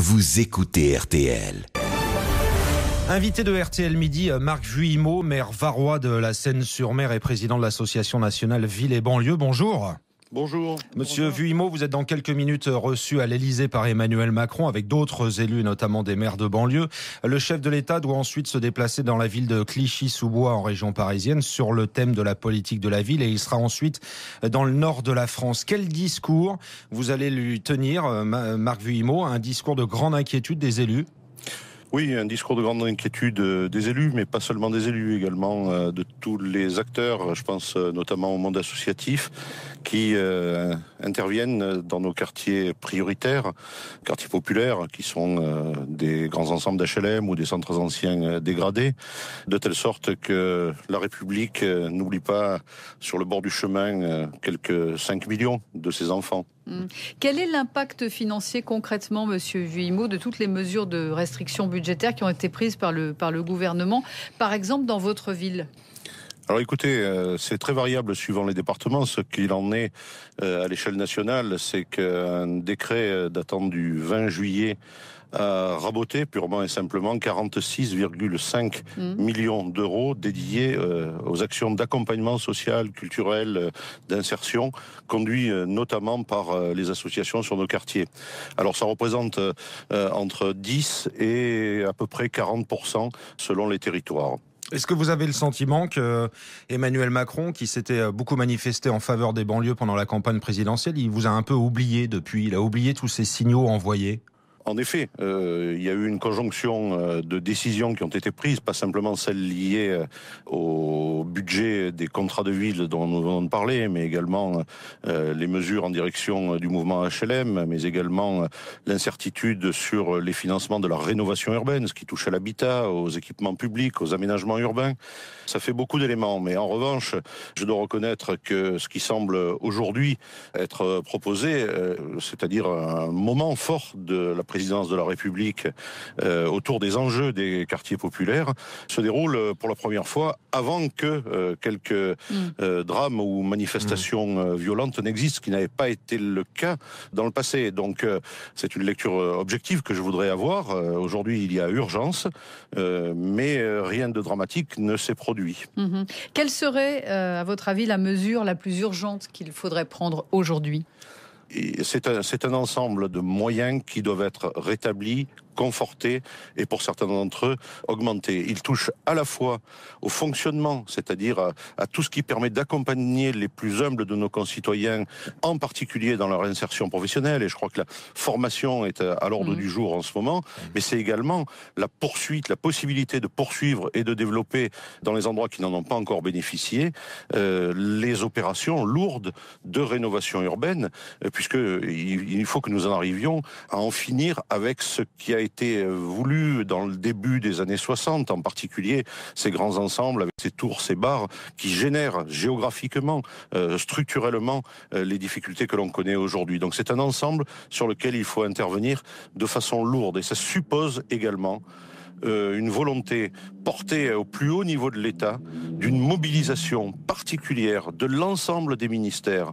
vous écoutez RTL. Invité de RTL Midi, euh, Marc Vuillemot, maire varois de la Seine-sur-Mer et président de l'Association nationale Ville et banlieue. Bonjour. Bonjour. Monsieur Vuimo, vous êtes dans quelques minutes euh, reçu à l'Élysée par Emmanuel Macron avec d'autres élus, notamment des maires de banlieue. Le chef de l'État doit ensuite se déplacer dans la ville de Clichy-sous-Bois en région parisienne sur le thème de la politique de la ville et il sera ensuite dans le nord de la France. Quel discours vous allez lui tenir, euh, Marc Vuillemot Un discours de grande inquiétude des élus oui, un discours de grande inquiétude euh, des élus, mais pas seulement des élus, également euh, de tous les acteurs, je pense euh, notamment au monde associatif, qui interviennent dans nos quartiers prioritaires, quartiers populaires, qui sont des grands ensembles d'HLM ou des centres anciens dégradés, de telle sorte que la République n'oublie pas sur le bord du chemin quelques 5 millions de ses enfants. Mm. Quel est l'impact financier concrètement, Monsieur Vuillemot, de toutes les mesures de restriction budgétaire qui ont été prises par le gouvernement, par exemple dans votre ville alors écoutez, euh, c'est très variable suivant les départements. Ce qu'il en est euh, à l'échelle nationale, c'est qu'un décret euh, datant du 20 juillet a raboté purement et simplement 46,5 mmh. millions d'euros dédiés aux actions d'accompagnement social, culturel, d'insertion, conduits notamment par les associations sur nos quartiers. Alors ça représente entre 10 et à peu près 40% selon les territoires. Est-ce que vous avez le sentiment que euh, Emmanuel Macron, qui s'était euh, beaucoup manifesté en faveur des banlieues pendant la campagne présidentielle, il vous a un peu oublié depuis Il a oublié tous ces signaux envoyés en effet, euh, il y a eu une conjonction euh, de décisions qui ont été prises, pas simplement celles liées euh, au budget des contrats de ville dont nous venons de parler, mais également les mesures en direction du mouvement HLM, mais également l'incertitude sur les financements de la rénovation urbaine, ce qui touche à l'habitat, aux équipements publics, aux aménagements urbains. Ça fait beaucoup d'éléments, mais en revanche, je dois reconnaître que ce qui semble aujourd'hui être proposé, c'est-à-dire un moment fort de la présidence de la République euh, autour des enjeux des quartiers populaires se déroule euh, pour la première fois avant que euh, quelques mm. drames ou manifestations mm. violentes n'existent, ce qui n'avait pas été le cas dans le passé. Donc c'est une lecture objective que je voudrais avoir. Aujourd'hui, il y a urgence, mais rien de dramatique ne s'est produit. Mm-hmm. Quelle serait, à votre avis, la mesure la plus urgente qu'il faudrait prendre aujourd'hui c'est un, ensemble de moyens qui doivent être rétablis et pour certains d'entre eux, augmenter. Il touche à la fois au fonctionnement, c'est-à-dire à, tout ce qui permet d'accompagner les plus humbles de nos concitoyens, en particulier dans leur insertion professionnelle. Et je crois que la formation est à, l'ordre mmh. du jour en ce moment, mmh. mais c'est également la poursuite, la possibilité de poursuivre et de développer dans les endroits qui n'en ont pas encore bénéficié euh, les opérations lourdes de rénovation urbaine, euh, puisque faut que nous en arrivions à en finir avec ce qui a été été euh, voulu dans le début des années 60, en particulier ces grands ensembles avec ces tours, ces barres qui génèrent géographiquement, euh, structurellement, euh, les difficultés que l'on connaît aujourd'hui. Donc c'est un ensemble sur lequel il faut intervenir de façon lourde et ça suppose également euh, une volonté portée au plus haut niveau de l'État d'une mobilisation particulière de l'ensemble des ministères,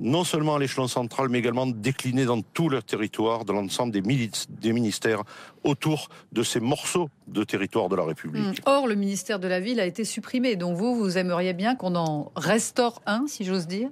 non seulement à l'échelon central, mais également déclinée dans tout le territoire, dans l'ensemble des, des ministères, autour de ces morceaux de territoire de la République. Hmm. Or, le ministère de la Ville a été supprimé, donc vous, vous aimeriez bien qu'on en restaure un, si j'ose dire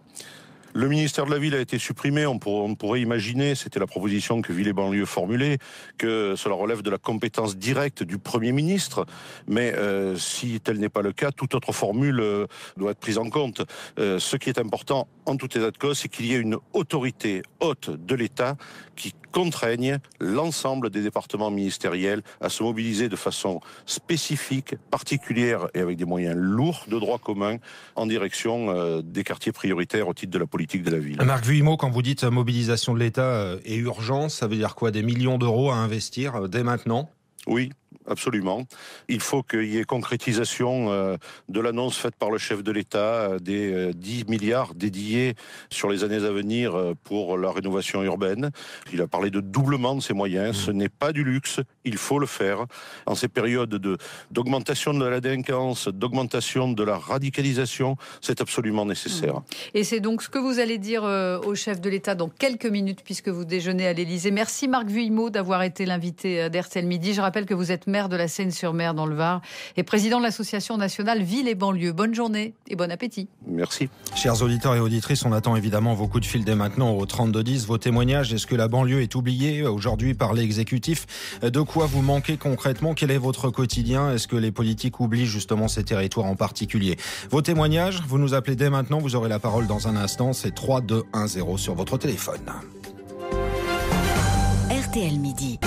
le ministère de la Ville a été supprimé. On, pourrait imaginer, c'était la proposition que Ville et Banlieue formulait, que cela relève de la compétence directe du Premier ministre. Mais euh, si tel n'est pas le cas, toute autre formule euh, doit être prise en compte. Euh, ce qui est important, en tout état de cause, c'est qu'il y ait une autorité haute de l'État qui contraigne l'ensemble des départements ministériels à se mobiliser de façon spécifique, particulière et avec des moyens lourds de droit commun en direction des quartiers prioritaires au titre de la politique de la Marc Vuillemot, quand vous dites euh, mobilisation de l'État euh, et urgence, ça veut dire quoi Des millions d'euros à investir euh, dès maintenant Oui, absolument. Il faut qu'il y ait concrétisation euh, de l'annonce faite par le chef de l'État euh, des 10 euh, milliards dédiés sur les années à venir pour la rénovation urbaine. Il a parlé de doublement de ces moyens. Ce n'est pas du luxe, il faut le faire. En ces périodes d'augmentation de, la délinquance, d'augmentation de la radicalisation, c'est absolument nécessaire. Et c'est donc ce que vous allez dire au chef de l'État dans quelques minutes puisque vous déjeunez à l'Élysée. Merci Marc Vuillemot d'avoir été l'invité d'RTL Midi. Je rappelle que vous êtes de la Seine-sur-Mer dans le Var et président de l'association nationale Ville et banlieue. Bonne journée et bon appétit. Merci. Chers auditeurs et auditrices, on attend évidemment vos coups de fil dès maintenant au 3210, vos témoignages. Est-ce que la banlieue est oubliée aujourd'hui par l'exécutif De quoi vous manquez concrètement Quel est votre quotidien Est-ce que les politiques oublient justement ces territoires en particulier Vos témoignages, vous nous appelez dès maintenant, vous aurez la parole dans un instant. C'est 3210 sur votre téléphone. RTL Midi.